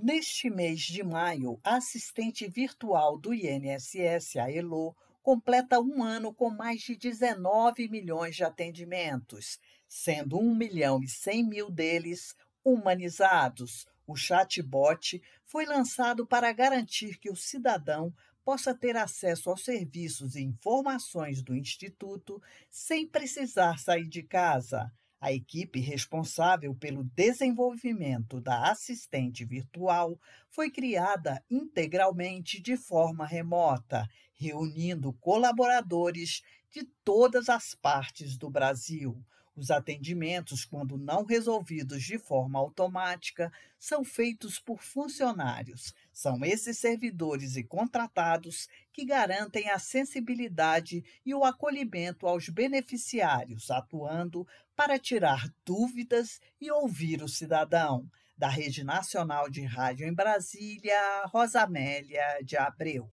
Neste mês de maio, a assistente virtual do INSS, a ELO, completa um ano com mais de 19 milhões de atendimentos, sendo 1 milhão e 100 mil deles humanizados. O chatbot foi lançado para garantir que o cidadão possa ter acesso aos serviços e informações do Instituto sem precisar sair de casa. A equipe responsável pelo desenvolvimento da assistente virtual foi criada integralmente de forma remota, reunindo colaboradores de todas as partes do Brasil, os atendimentos, quando não resolvidos de forma automática, são feitos por funcionários. São esses servidores e contratados que garantem a sensibilidade e o acolhimento aos beneficiários, atuando para tirar dúvidas e ouvir o cidadão. Da Rede Nacional de Rádio em Brasília, Rosamélia de Abreu.